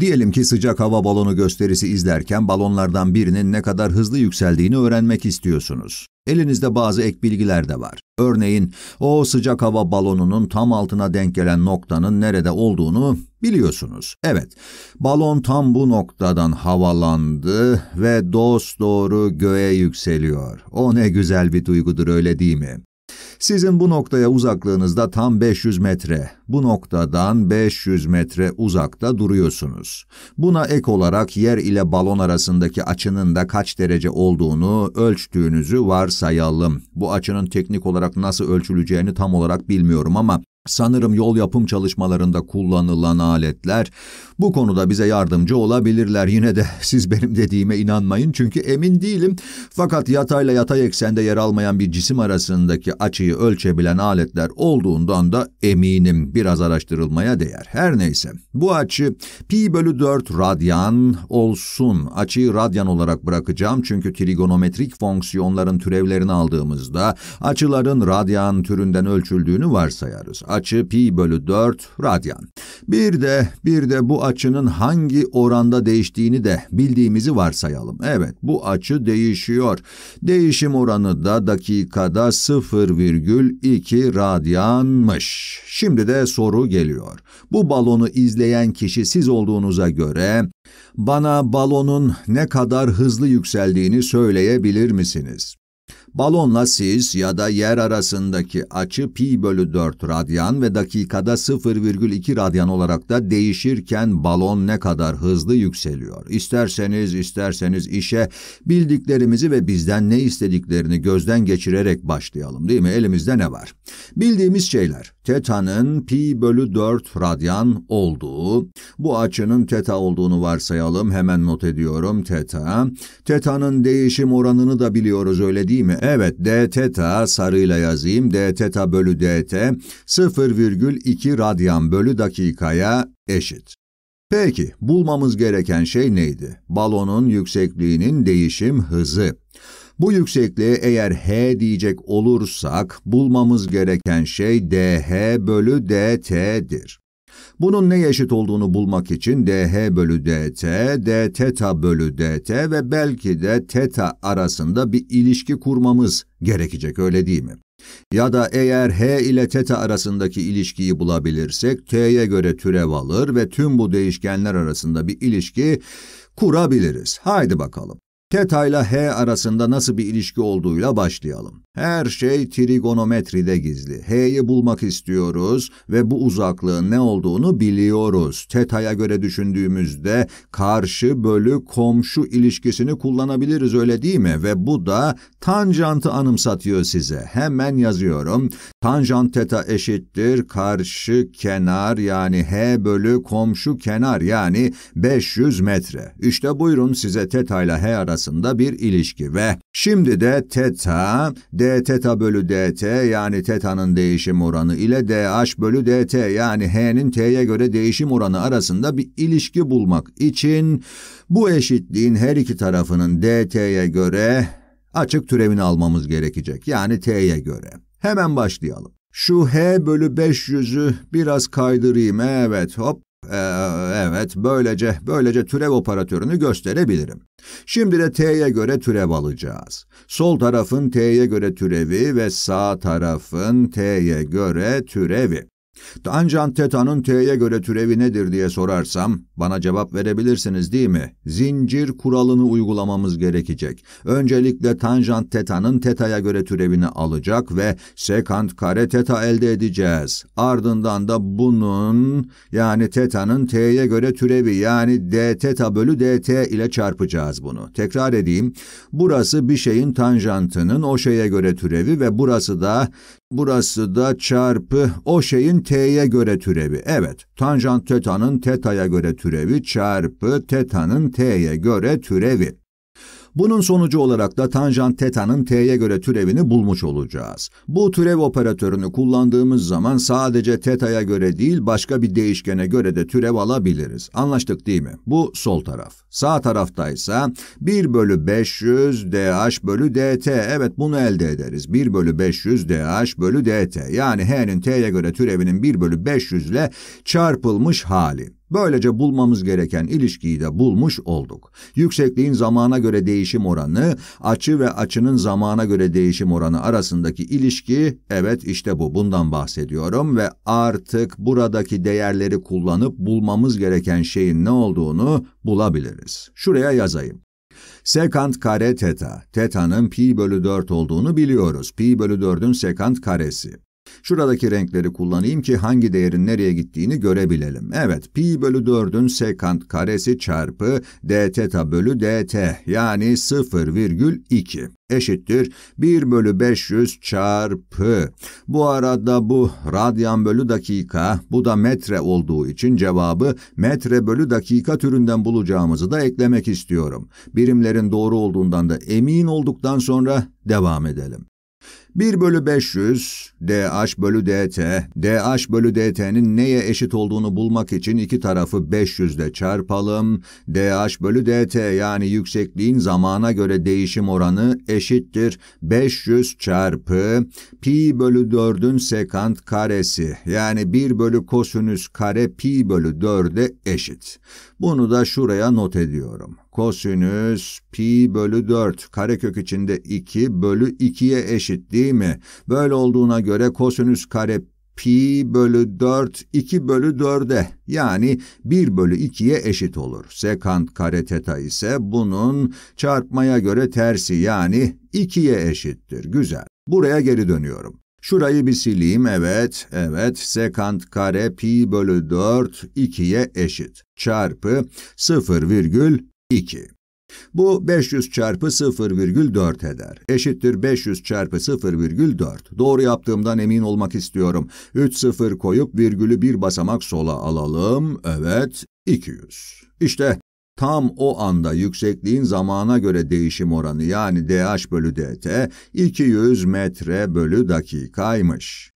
Diyelim ki sıcak hava balonu gösterisi izlerken balonlardan birinin ne kadar hızlı yükseldiğini öğrenmek istiyorsunuz. Elinizde bazı ek bilgiler de var. Örneğin o sıcak hava balonunun tam altına denk gelen noktanın nerede olduğunu biliyorsunuz. Evet, balon tam bu noktadan havalandı ve dosdoğru göğe yükseliyor. O ne güzel bir duygudur öyle değil mi? Sizin bu noktaya uzaklığınızda tam 500 metre. Bu noktadan 500 metre uzakta duruyorsunuz. Buna ek olarak yer ile balon arasındaki açının da kaç derece olduğunu ölçtüğünüzü varsayalım. Bu açının teknik olarak nasıl ölçüleceğini tam olarak bilmiyorum ama Sanırım yol yapım çalışmalarında kullanılan aletler bu konuda bize yardımcı olabilirler. Yine de siz benim dediğime inanmayın çünkü emin değilim. Fakat yatayla yatay eksende yer almayan bir cisim arasındaki açıyı ölçebilen aletler olduğundan da eminim. Biraz araştırılmaya değer. Her neyse bu açı pi bölü 4 radyan olsun. Açıyı radyan olarak bırakacağım çünkü trigonometrik fonksiyonların türevlerini aldığımızda açıların radyan türünden ölçüldüğünü varsayarız açı pi bölü 4 radyan. Bir de bir de bu açının hangi oranda değiştiğini de bildiğimizi varsayalım. Evet bu açı değişiyor. Değişim oranı da dakikada 0,2 radyanmış. Şimdi de soru geliyor. Bu balonu izleyen kişi siz olduğunuza göre bana balonun ne kadar hızlı yükseldiğini söyleyebilir misiniz? Balonla siz ya da yer arasındaki açı pi bölü 4 radyan ve dakikada 0,2 radyan olarak da değişirken balon ne kadar hızlı yükseliyor. İsterseniz isterseniz işe bildiklerimizi ve bizden ne istediklerini gözden geçirerek başlayalım değil mi? Elimizde ne var? Bildiğimiz şeyler. Teta'nın pi bölü 4 radyan olduğu, bu açının teta olduğunu varsayalım. Hemen not ediyorum teta. Teta'nın değişim oranını da biliyoruz öyle değil mi? Evet dt ta sarıyla yazayım. dt ta bölü dt 0,2 radyan bölü dakikaya eşit. Peki, bulmamız gereken şey neydi? Balonun yüksekliğinin değişim hızı. Bu yüksekliğe eğer h diyecek olursak, bulmamız gereken şey dh bölü dt'dir. Bunun ne eşit olduğunu bulmak için dh bölü dt, d teta bölü dt ve belki de teta arasında bir ilişki kurmamız gerekecek öyle değil mi? Ya da eğer h ile teta arasındaki ilişkiyi bulabilirsek t'ye göre türev alır ve tüm bu değişkenler arasında bir ilişki kurabiliriz. Haydi bakalım. Teta ile h arasında nasıl bir ilişki olduğuyla başlayalım. Her şey trigonometride gizli. H'yi bulmak istiyoruz ve bu uzaklığın ne olduğunu biliyoruz. Teta'ya göre düşündüğümüzde karşı bölü komşu ilişkisini kullanabiliriz öyle değil mi? Ve bu da tanjantı anımsatıyor size. Hemen yazıyorum. Tanjant teta eşittir karşı kenar yani H bölü komşu kenar yani 500 metre. İşte buyurun size teta ile H arasında bir ilişki ve Şimdi de teta, d teta bölü dt yani teta'nın değişim oranı ile dh bölü dt yani h'nin t'ye göre değişim oranı arasında bir ilişki bulmak için bu eşitliğin her iki tarafının dt'ye göre açık türevini almamız gerekecek. Yani t'ye göre. Hemen başlayalım. Şu h bölü 500'ü biraz kaydırayım. Evet hop ee, evet, böylece böylece türev operatörünü gösterebilirim. Şimdi de t'ye göre türev alacağız. Sol tarafın t'ye göre türevi ve sağ tarafın t'ye göre türevi. Dancan Teta'nın T'ye göre türevi nedir diye sorarsam, bana cevap verebilirsiniz değil mi? Zincir kuralını uygulamamız gerekecek. Öncelikle tanjant teta'nın teta'ya göre türevini alacak ve sekant kare teta elde edeceğiz. Ardından da bunun, yani teta'nın T'ye göre türevi, yani d teta bölü dt ile çarpacağız bunu. Tekrar edeyim, burası bir şeyin tanjantının o şeye göre türevi ve burası da Burası da çarpı o şeyin t'ye göre türevi. Evet, tanjant teta'nın teta'ya göre türevi çarpı teta'nın t'ye göre türevi. Bunun sonucu olarak da tanjant teta'nın t'ye göre türevini bulmuş olacağız. Bu türev operatörünü kullandığımız zaman sadece teta'ya göre değil başka bir değişkene göre de türev alabiliriz. Anlaştık değil mi? Bu sol taraf. Sağ tarafta ise 1 bölü 500 dh bölü dt. Evet bunu elde ederiz. 1 bölü 500 dh bölü dt. Yani h'nin t'ye göre türevinin 1 bölü 500 ile çarpılmış hali. Böylece bulmamız gereken ilişkiyi de bulmuş olduk. Yüksekliğin zamana göre değişim oranı, açı ve açının zamana göre değişim oranı arasındaki ilişki, evet işte bu, bundan bahsediyorum ve artık buradaki değerleri kullanıp bulmamız gereken şeyin ne olduğunu bulabiliriz. Şuraya yazayım. Sekant kare teta. Teta'nın pi bölü 4 olduğunu biliyoruz. Pi bölü 4'ün sekant karesi. Şuradaki renkleri kullanayım ki hangi değerin nereye gittiğini görebilelim. Evet, pi bölü 4'ün sekant karesi çarpı d teta bölü dt yani 0,2 eşittir 1 bölü 500 çarpı. Bu arada bu radyan bölü dakika, bu da metre olduğu için cevabı metre bölü dakika türünden bulacağımızı da eklemek istiyorum. Birimlerin doğru olduğundan da emin olduktan sonra devam edelim. 1 bölü 500, dh bölü dt, dh bölü dt'nin neye eşit olduğunu bulmak için iki tarafı 500 ile çarpalım. dh bölü dt yani yüksekliğin zamana göre değişim oranı eşittir. 500 çarpı pi bölü 4'ün sekant karesi yani 1 bölü kosinüs kare pi bölü 4'e eşit. Bunu da şuraya not ediyorum kosinüs pi bölü 4 karekök içinde 2 bölü 2'ye eşit değil mi? Böyle olduğuna göre kosinüs kare pi bölü 4 2 bölü 4'e yani 1 bölü 2'ye eşit olur. Sekant kare teta ise bunun çarpmaya göre tersi yani 2'ye eşittir. Güzel. Buraya geri dönüyorum. Şurayı bir sileyim, evet, evet, sekant kare pi bölü 4, 2'ye eşit, çarpı 0 virgül 2. Bu 500 çarpı 0,4 eder. Eşittir 500 çarpı 0,4. Doğru yaptığımdan emin olmak istiyorum. 3 sıfır koyup virgülü bir basamak sola alalım. Evet, 200. İşte tam o anda yüksekliğin zamana göre değişim oranı yani dH bölü dt 200 metre bölü dakikaymış.